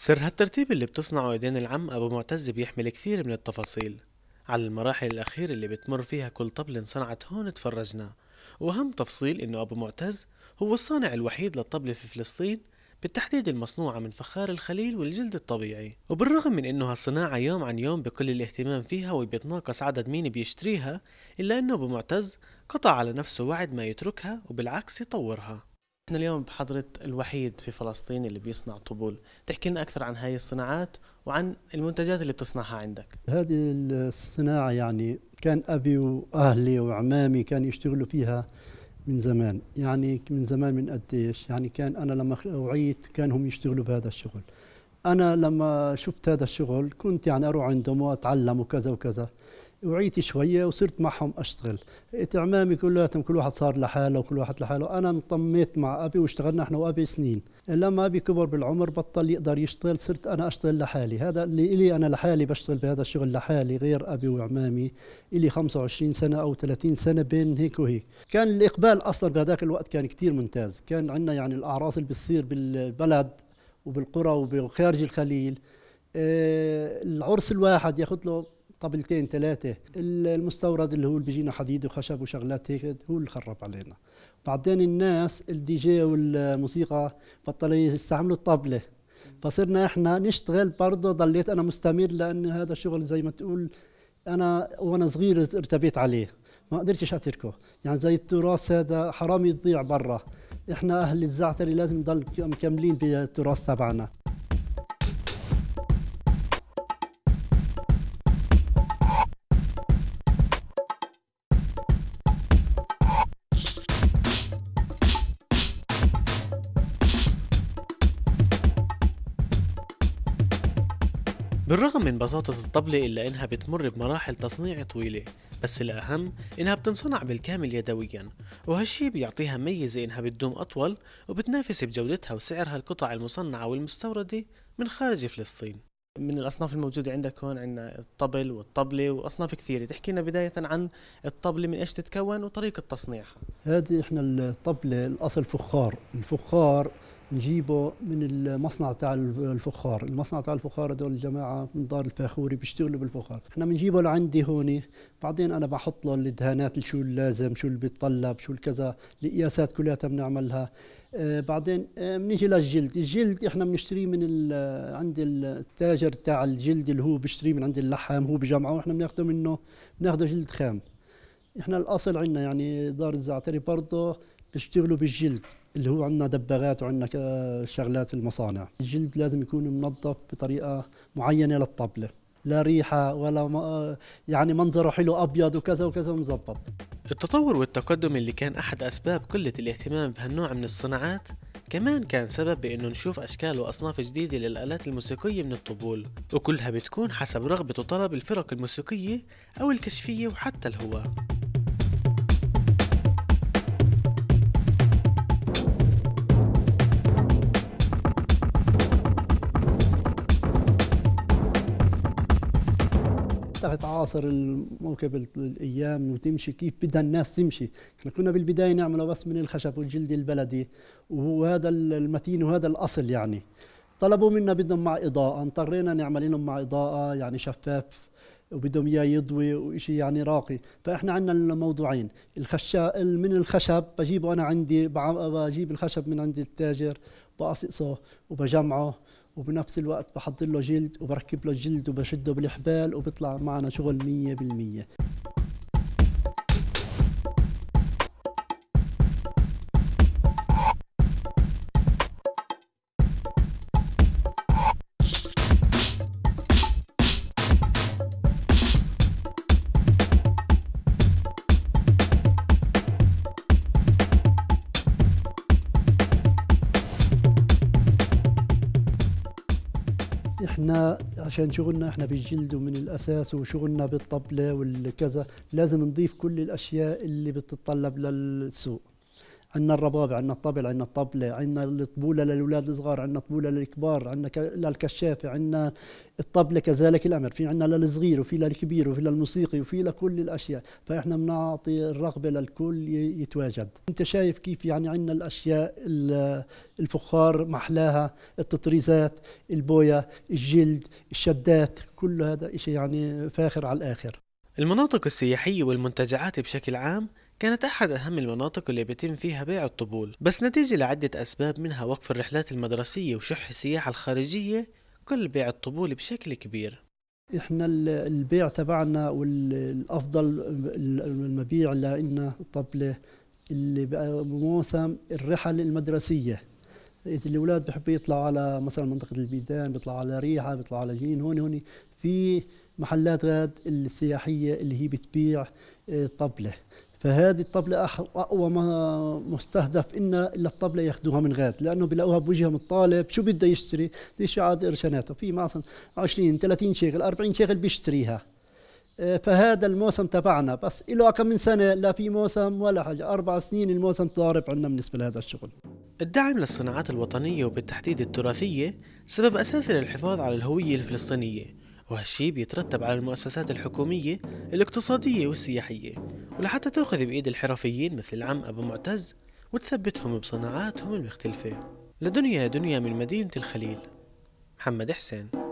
سر هالترتيب اللي بتصنعه ايدين العم ابو معتز بيحمل كثير من التفاصيل على المراحل الأخيرة اللي بتمر فيها كل طبل انصنعت هون تفرجنا وأهم تفصيل إنه أبو معتز هو الصانع الوحيد للطبلة في فلسطين بالتحديد المصنوعة من فخار الخليل والجلد الطبيعي وبالرغم من إنه هالصناعة يوم عن يوم بكل الاهتمام فيها وبيتناقص عدد مين بيشتريها إلا إنه أبو معتز قطع على نفسه وعد ما يتركها وبالعكس يطورها احنا اليوم بحضرة الوحيد في فلسطين اللي بيصنع طبول تحكي لنا أكثر عن هاي الصناعات وعن المنتجات اللي بتصنعها عندك هذه الصناعة يعني كان أبي وأهلي وعمامي كانوا يشتغلوا فيها من زمان يعني من زمان من قديش يعني كان أنا لما وعيت كان هم يشتغلوا بهذا الشغل أنا لما شفت هذا الشغل كنت يعني أروح عندهم وأتعلم وكذا وكذا وعيت شويه وصرت معهم اشتغل اعمامي إيه، كلياتهم كل واحد صار لحاله وكل واحد لحاله انا انطميت مع ابي واشتغلنا احنا وابي سنين لما ابي كبر بالعمر بطل يقدر يشتغل صرت انا اشتغل لحالي هذا اللي الي انا لحالي بشتغل بهذا الشغل لحالي غير ابي وعمامي الي 25 سنه او 30 سنه بين هيك وهيك كان الاقبال اصلا بهذاك الوقت كان كثير ممتاز كان عندنا يعني الاعراس اللي بتصير بالبلد وبالقرى وخارج الخليل إيه، العرس الواحد ياخذ له طبلتين ثلاثه المستورد اللي هو اللي بيجينا حديد وخشب وشغلات هيك هو اللي خرب علينا بعدين الناس الدي جي والموسيقى بطلوا يستعملوا الطبله فصرنا احنا نشتغل برضه ضليت انا مستمر لان هذا الشغل زي ما تقول انا وانا صغير ارتبيت عليه ما قدرتش اتركه يعني زي التراث هذا حرام يضيع برا احنا اهل الزعتري لازم نضل مكملين بالتراث تبعنا بالرغم من بساطة الطبلة إلا إنها بتمر بمراحل تصنيع طويلة بس الأهم إنها بتنصنع بالكامل يدويا وهالشي بيعطيها ميزة إنها بتدوم أطول وبتنافس بجودتها وسعرها القطع المصنعة والمستوردة من خارج فلسطين من الأصناف الموجودة عندك هون عندنا الطبل والطبلة وأصناف كثيرة تحكي لنا بداية عن الطبلة من إيش تتكون وطريقة تصنيعها هذه إحنا الطبلة الأصل فخار الفخار نجيبه من المصنع تاع الفخار المصنع تاع الفخار هذول الجماعه من دار الفاخوري بيشتغلوا بالفخار احنا بنجيبه لعندي هون بعدين انا بحط له الدهانات شو اللازم شو اللي بيتطلب شو الكذا القياسات كلها بنعملها آه بعدين آه بنيجي للجلد الجلد احنا بنشتريه من ال عند التاجر تاع الجلد اللي هو بيشتريه من عند اللحام هو بجمعه واحنا بناخده منه بناخده جلد خام احنا الاصل عندنا يعني دار الزعتري برضه بيشتغلوا بالجلد اللي هو عندنا دباغات وعندنا شغلات المصانع الجلد لازم يكون منظف بطريقة معينة للطبلة لا ريحة ولا ما يعني منظره حلو أبيض وكذا وكذا مزبط التطور والتقدم اللي كان أحد أسباب قلة الاهتمام بهالنوع من الصناعات كمان كان سبب بأنه نشوف أشكال وأصناف جديدة للآلات الموسيقية من الطبول وكلها بتكون حسب رغبة وطلب الفرق الموسيقية أو الكشفية وحتى الهواة حتى تعاصر الموكب الايام وتمشي كيف بدها الناس تمشي احنا كنا بالبدايه نعمله بس من الخشب والجلد البلدي وهذا المتين وهذا الاصل يعني طلبوا منا بدهم مع اضاءه اضطرينا نعمل لهم مع اضاءه يعني شفاف وبدهم اياه يضوي وشيء يعني راقي فاحنا عندنا الموضوعين الخشا من الخشب بجيبه انا عندي بجيب الخشب من عند التاجر بقصصه وبجمعه وبنفس الوقت بحضر له جلد وبركب له الجلد وبشده بالحبال وبيطلع معنا شغل 100% احنا عشان شغلنا احنا بالجلد ومن الاساس وشغلنا بالطبله والكذا لازم نضيف كل الاشياء اللي بتتطلب للسوق عندنا الرباب عندنا الطبل عندنا الطبلة عندنا الطبولة للأولاد الصغار عندنا الطبولة للكبار عندنا للكشافة عندنا الطبلة كذلك الأمر في عندنا للصغير وفي للكبير وفي للموسيقي وفي لكل الأشياء فإحنا بنعطي الرغبة للكل يتواجد أنت شايف كيف يعني عندنا الأشياء الفخار محلاها التطريزات البويا الجلد الشدات كل هذا شيء يعني فاخر على الآخر المناطق السياحية والمنتجعات بشكل عام كانت أحد أهم المناطق اللي بيتم فيها بيع الطبول بس نتيجة لعدة أسباب منها وقف الرحلات المدرسية وشح السياحة الخارجية كل بيع الطبول بشكل كبير احنا البيع تبعنا والافضل المبيع لنا الطبله اللي بموسم الرحل المدرسيه اذا الاولاد بحبوا يطلعوا على مثلا منطقه البيدان بيطلعوا على ريحه بيطلعوا على جنين هون هون في محلات غاد السياحيه اللي هي بتبيع آه، طبله فهذه الطبلة أقوى ما مستهدف إن إلا الطبلة ياخذوها من غاد لأنه بلاقوها بوجههم الطالب شو بده يشتري بده يشتري عاد قرشاناته في معصن 20 30 شغل 40 شغل بيشتريها آه، فهذا الموسم تبعنا بس له كم من سنة لا في موسم ولا حاجة أربع سنين الموسم ضارب عندنا بالنسبة لهذا الشغل الدعم للصناعات الوطنية وبالتحديد التراثية سبب أساسي للحفاظ على الهوية الفلسطينية وهالشي بيترتب على المؤسسات الحكومية الاقتصادية والسياحية ولحتى تأخذ بإيد الحرفيين مثل العم أبو معتز وتثبتهم بصناعاتهم المختلفة لدنيا دنيا من مدينة الخليل محمد حسين